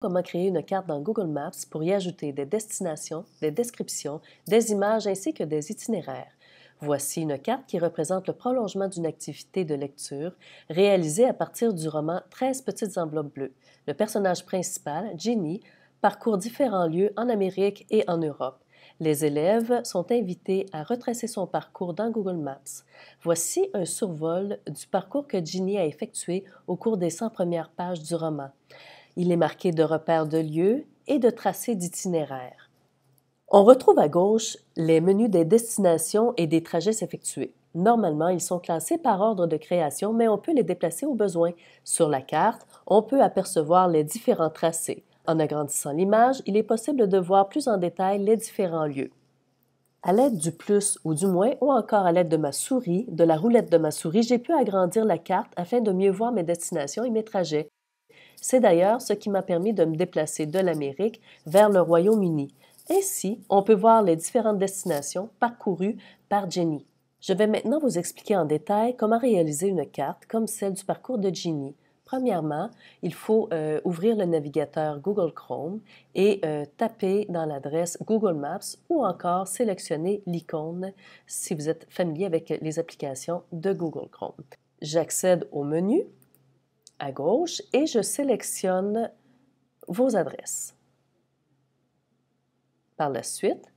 comment créer une carte dans Google Maps pour y ajouter des destinations, des descriptions, des images ainsi que des itinéraires. Voici une carte qui représente le prolongement d'une activité de lecture réalisée à partir du roman 13 petites enveloppes bleues. Le personnage principal, Ginny, parcourt différents lieux en Amérique et en Europe. Les élèves sont invités à retracer son parcours dans Google Maps. Voici un survol du parcours que Ginny a effectué au cours des 100 premières pages du roman. Il est marqué de repères de lieux et de tracés d'itinéraires. On retrouve à gauche les menus des destinations et des trajets effectués. Normalement, ils sont classés par ordre de création, mais on peut les déplacer au besoin. Sur la carte, on peut apercevoir les différents tracés. En agrandissant l'image, il est possible de voir plus en détail les différents lieux. À l'aide du plus ou du moins, ou encore à l'aide de ma souris, de la roulette de ma souris, j'ai pu agrandir la carte afin de mieux voir mes destinations et mes trajets. C'est d'ailleurs ce qui m'a permis de me déplacer de l'Amérique vers le Royaume-Uni. Ainsi, on peut voir les différentes destinations parcourues par Jenny. Je vais maintenant vous expliquer en détail comment réaliser une carte comme celle du parcours de Jenny. Premièrement, il faut euh, ouvrir le navigateur Google Chrome et euh, taper dans l'adresse Google Maps ou encore sélectionner l'icône si vous êtes familier avec les applications de Google Chrome. J'accède au menu à gauche et je sélectionne vos adresses. Par la suite,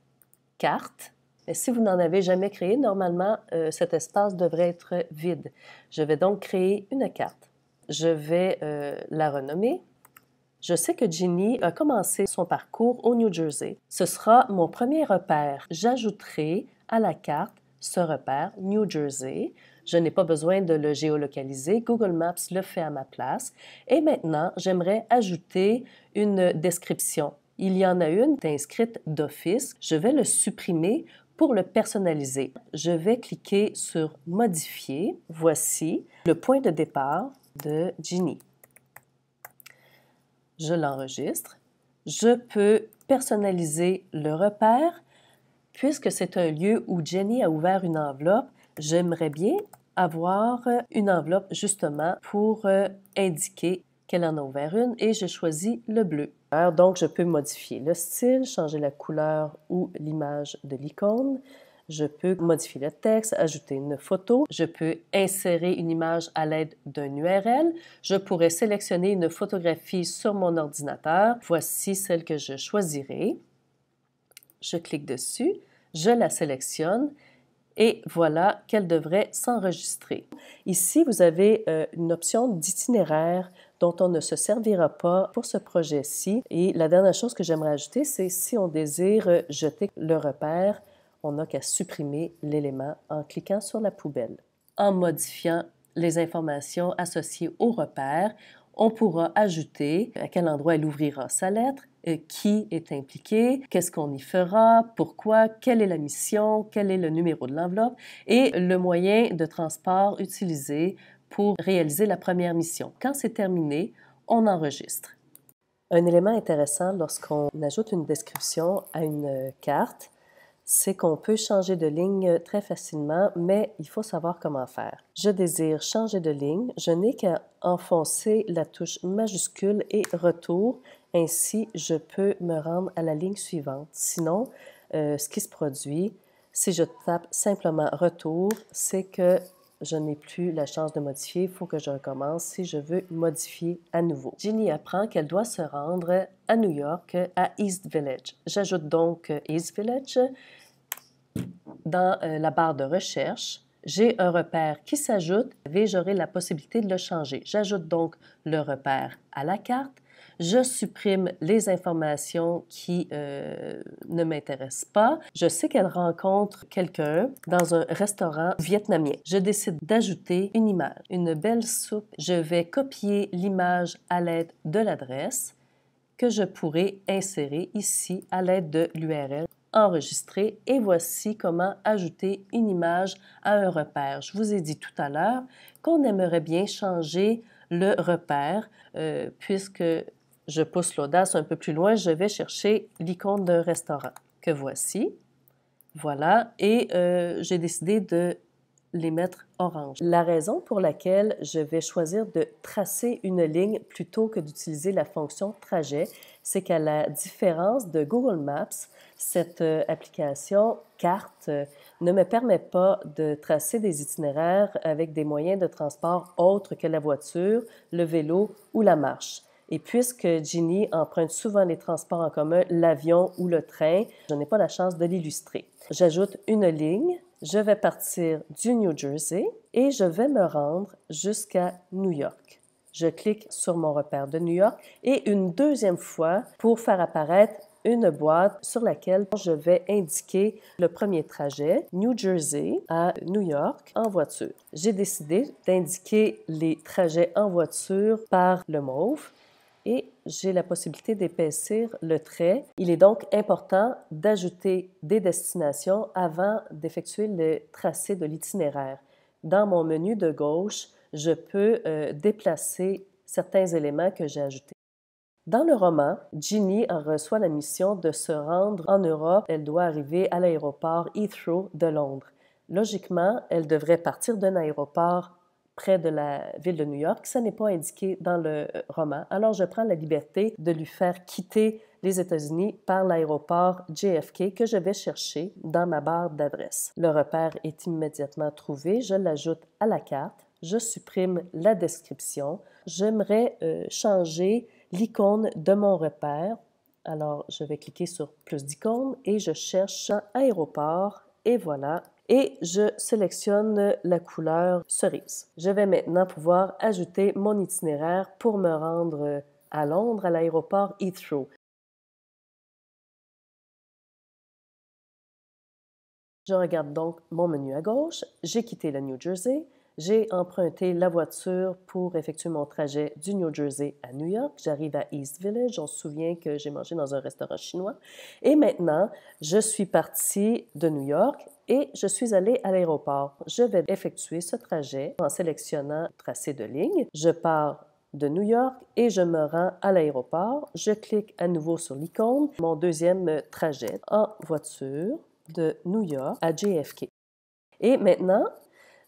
carte. Et si vous n'en avez jamais créé, normalement, euh, cet espace devrait être vide. Je vais donc créer une carte. Je vais euh, la renommer. Je sais que Ginny a commencé son parcours au New Jersey. Ce sera mon premier repère. J'ajouterai à la carte ce repère New Jersey. Je n'ai pas besoin de le géolocaliser. Google Maps le fait à ma place. Et maintenant, j'aimerais ajouter une description. Il y en a une inscrite d'office. Je vais le supprimer pour le personnaliser. Je vais cliquer sur Modifier. Voici le point de départ de Jenny. Je l'enregistre. Je peux personnaliser le repère puisque c'est un lieu où Jenny a ouvert une enveloppe, J'aimerais bien avoir euh, une enveloppe justement pour euh, indiquer qu'elle en a ouvert une et je choisis le bleu. Alors, donc, je peux modifier le style, changer la couleur ou l'image de l'icône. Je peux modifier le texte, ajouter une photo. Je peux insérer une image à l'aide d'un URL. Je pourrais sélectionner une photographie sur mon ordinateur. Voici celle que je choisirai. Je clique dessus, je la sélectionne et voilà qu'elle devrait s'enregistrer. Ici, vous avez euh, une option d'itinéraire dont on ne se servira pas pour ce projet-ci. Et la dernière chose que j'aimerais ajouter, c'est si on désire euh, jeter le repère, on n'a qu'à supprimer l'élément en cliquant sur la poubelle. En modifiant les informations associées au repère, on pourra ajouter à quel endroit elle ouvrira sa lettre, qui est impliqué, qu'est-ce qu'on y fera, pourquoi, quelle est la mission, quel est le numéro de l'enveloppe et le moyen de transport utilisé pour réaliser la première mission. Quand c'est terminé, on enregistre. Un élément intéressant lorsqu'on ajoute une description à une carte, c'est qu'on peut changer de ligne très facilement, mais il faut savoir comment faire. Je désire changer de ligne, je n'ai qu'à enfoncer la touche majuscule et retour ainsi, je peux me rendre à la ligne suivante. Sinon, euh, ce qui se produit, si je tape simplement retour, c'est que je n'ai plus la chance de modifier, il faut que je recommence si je veux modifier à nouveau. Ginny apprend qu'elle doit se rendre à New York, à East Village. J'ajoute donc East Village dans euh, la barre de recherche. J'ai un repère qui s'ajoute et j'aurai la possibilité de le changer. J'ajoute donc le repère à la carte je supprime les informations qui euh, ne m'intéressent pas. Je sais qu'elle rencontre quelqu'un dans un restaurant vietnamien. Je décide d'ajouter une image, une belle soupe. Je vais copier l'image à l'aide de l'adresse que je pourrai insérer ici à l'aide de l'URL enregistrer et voici comment ajouter une image à un repère. Je vous ai dit tout à l'heure qu'on aimerait bien changer le repère euh, puisque je pousse l'audace un peu plus loin, je vais chercher l'icône d'un restaurant que voici. Voilà, et euh, j'ai décidé de les mettre orange. La raison pour laquelle je vais choisir de tracer une ligne plutôt que d'utiliser la fonction trajet, c'est qu'à la différence de Google Maps, cette euh, application carte euh, ne me permet pas de tracer des itinéraires avec des moyens de transport autres que la voiture, le vélo ou la marche. Et puisque Ginny emprunte souvent les transports en commun, l'avion ou le train, je n'ai pas la chance de l'illustrer. J'ajoute une ligne. Je vais partir du New Jersey et je vais me rendre jusqu'à New York. Je clique sur mon repère de New York et une deuxième fois pour faire apparaître une boîte sur laquelle je vais indiquer le premier trajet New Jersey à New York en voiture. J'ai décidé d'indiquer les trajets en voiture par le mauve et j'ai la possibilité d'épaissir le trait. Il est donc important d'ajouter des destinations avant d'effectuer le tracé de l'itinéraire. Dans mon menu de gauche, je peux euh, déplacer certains éléments que j'ai ajoutés. Dans le roman, Ginny reçoit la mission de se rendre en Europe. Elle doit arriver à l'aéroport Heathrow de Londres. Logiquement, elle devrait partir d'un aéroport près de la ville de New York. Ça n'est pas indiqué dans le euh, roman. Alors je prends la liberté de lui faire quitter les États-Unis par l'aéroport JFK que je vais chercher dans ma barre d'adresse. Le repère est immédiatement trouvé, je l'ajoute à la carte, je supprime la description, j'aimerais euh, changer l'icône de mon repère. Alors je vais cliquer sur plus d'icônes et je cherche aéroport et voilà, et je sélectionne la couleur cerise. Je vais maintenant pouvoir ajouter mon itinéraire pour me rendre à Londres à l'aéroport Heathrow. Je regarde donc mon menu à gauche, j'ai quitté le New Jersey, j'ai emprunté la voiture pour effectuer mon trajet du New Jersey à New York. J'arrive à East Village. On se souvient que j'ai mangé dans un restaurant chinois. Et maintenant, je suis partie de New York et je suis allée à l'aéroport. Je vais effectuer ce trajet en sélectionnant tracé de ligne. Je pars de New York et je me rends à l'aéroport. Je clique à nouveau sur l'icône, mon deuxième trajet en voiture de New York à JFK. Et maintenant,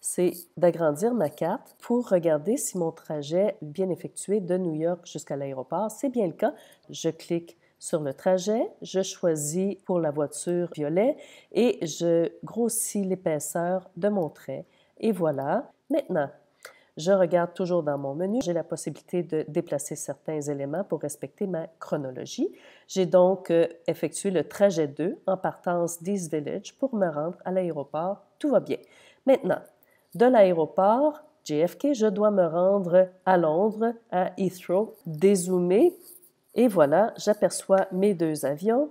c'est d'agrandir ma carte pour regarder si mon trajet bien effectué de New York jusqu'à l'aéroport, c'est bien le cas. Je clique sur le trajet, je choisis pour la voiture violet et je grossis l'épaisseur de mon trait. Et voilà. Maintenant, je regarde toujours dans mon menu. J'ai la possibilité de déplacer certains éléments pour respecter ma chronologie. J'ai donc euh, effectué le trajet 2 en partance d'East Village pour me rendre à l'aéroport. Tout va bien. Maintenant, de l'aéroport JFK, je dois me rendre à Londres, à Heathrow, dézoomer, et voilà, j'aperçois mes deux avions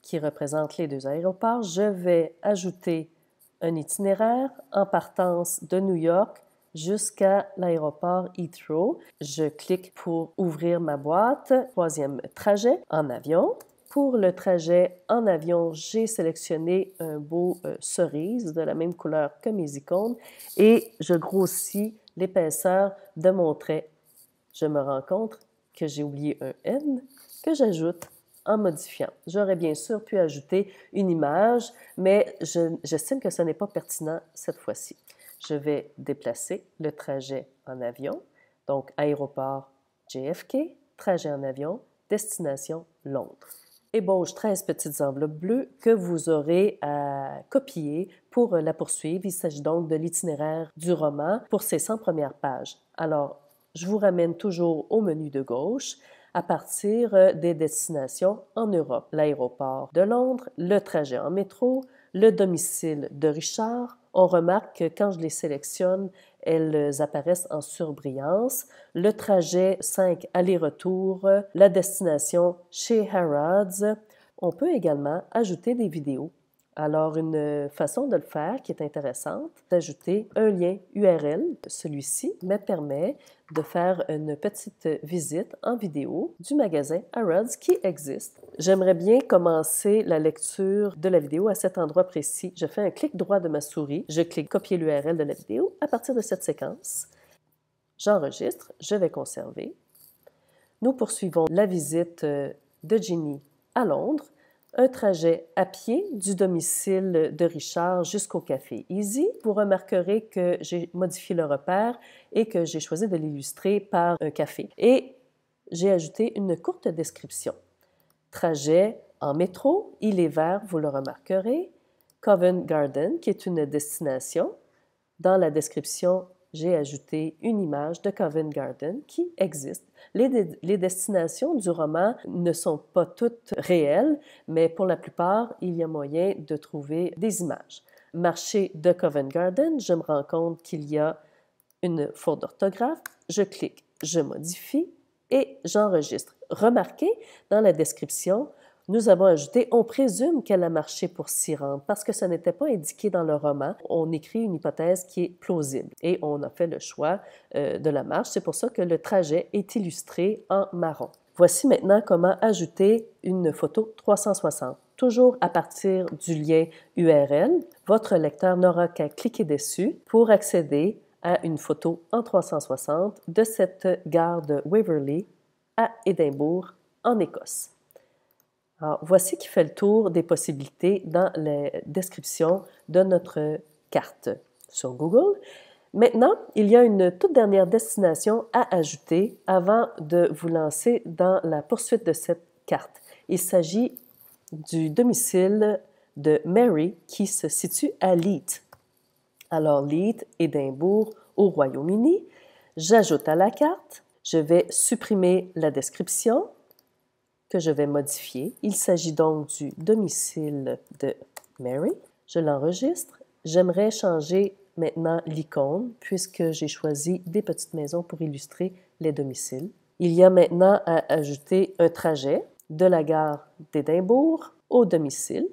qui représentent les deux aéroports. Je vais ajouter un itinéraire en partance de New York jusqu'à l'aéroport Heathrow. Je clique pour ouvrir ma boîte, troisième trajet en avion pour le trajet en avion, j'ai sélectionné un beau euh, cerise de la même couleur que mes icônes et je grossis l'épaisseur de mon trait. Je me rends compte que j'ai oublié un N que j'ajoute en modifiant. J'aurais bien sûr pu ajouter une image, mais j'estime que ce n'est pas pertinent cette fois-ci. Je vais déplacer le trajet en avion, donc aéroport JFK, trajet en avion, destination Londres ébauche 13 petites enveloppes bleues que vous aurez à euh, copier pour euh, la poursuivre. Il s'agit donc de l'itinéraire du roman pour ses 100 premières pages. Alors, je vous ramène toujours au menu de gauche à partir euh, des destinations en Europe. L'aéroport de Londres, le trajet en métro, le domicile de Richard. On remarque que quand je les sélectionne, elles apparaissent en surbrillance. Le trajet 5 aller-retour, la destination chez Harrods. On peut également ajouter des vidéos alors, une façon de le faire qui est intéressante, d'ajouter un lien URL. Celui-ci me permet de faire une petite visite en vidéo du magasin Harrods qui existe. J'aimerais bien commencer la lecture de la vidéo à cet endroit précis. Je fais un clic droit de ma souris, je clique copier l'URL de la vidéo à partir de cette séquence. J'enregistre, je vais conserver. Nous poursuivons la visite euh, de Ginny à Londres un trajet à pied du domicile de Richard jusqu'au café Easy. Vous remarquerez que j'ai modifié le repère et que j'ai choisi de l'illustrer par un café. Et j'ai ajouté une courte description. Trajet en métro, il est vert, vous le remarquerez. Covent Garden, qui est une destination. Dans la description, j'ai ajouté une image de Covent Garden qui existe. Les, destinations du roman ne sont pas toutes réelles, mais pour la plupart, il y a moyen de trouver des images. Marché de Covent Garden, je me rends compte qu'il y a une faute d'orthographe, je clique, je modifie et j'enregistre. Remarquez, dans la description, nous avons ajouté On présume qu'elle a marché pour s'y rendre parce que ça n'était pas indiqué dans le roman. On écrit une hypothèse qui est plausible et on a fait le choix euh, de la marche. C'est pour ça que le trajet est illustré en marron. Voici maintenant comment ajouter une photo 360. Toujours à partir du lien URL, votre lecteur n'aura qu'à cliquer dessus pour accéder à une photo en 360 de cette gare de Waverley à Édimbourg, en Écosse voici qui fait le tour des possibilités dans la description de notre carte sur Google. Maintenant, il y a une toute dernière destination à ajouter avant de vous lancer dans la poursuite de cette carte. Il s'agit du domicile de Mary qui se situe à Leith. Alors Leith, Édimbourg, au Royaume-Uni. J'ajoute à la carte, je vais supprimer la description que je vais modifier. Il s'agit donc du domicile de Mary. Je l'enregistre. J'aimerais changer maintenant l'icône puisque j'ai choisi des petites maisons pour illustrer les domiciles. Il y a maintenant à ajouter un trajet de la gare d'Édimbourg au domicile.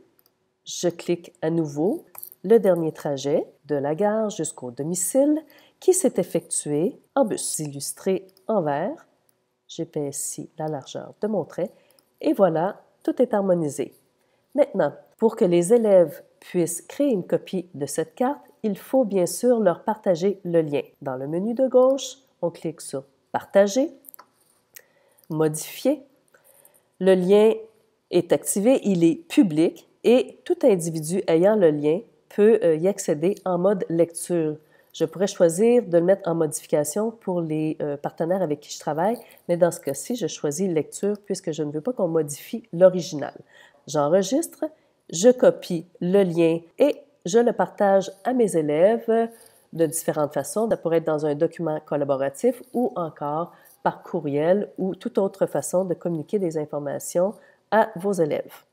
Je clique à nouveau le dernier trajet de la gare jusqu'au domicile qui s'est effectué en bus. Illustré en vert, j'ai ici la largeur de mon trait et voilà, tout est harmonisé. Maintenant, pour que les élèves puissent créer une copie de cette carte, il faut bien sûr leur partager le lien. Dans le menu de gauche, on clique sur Partager, Modifier. Le lien est activé, il est public et tout individu ayant le lien peut euh, y accéder en mode lecture. Je pourrais choisir de le mettre en modification pour les euh, partenaires avec qui je travaille, mais dans ce cas-ci, je choisis lecture puisque je ne veux pas qu'on modifie l'original. J'enregistre, je copie le lien et je le partage à mes élèves de différentes façons. Ça pourrait être dans un document collaboratif ou encore par courriel ou toute autre façon de communiquer des informations à vos élèves.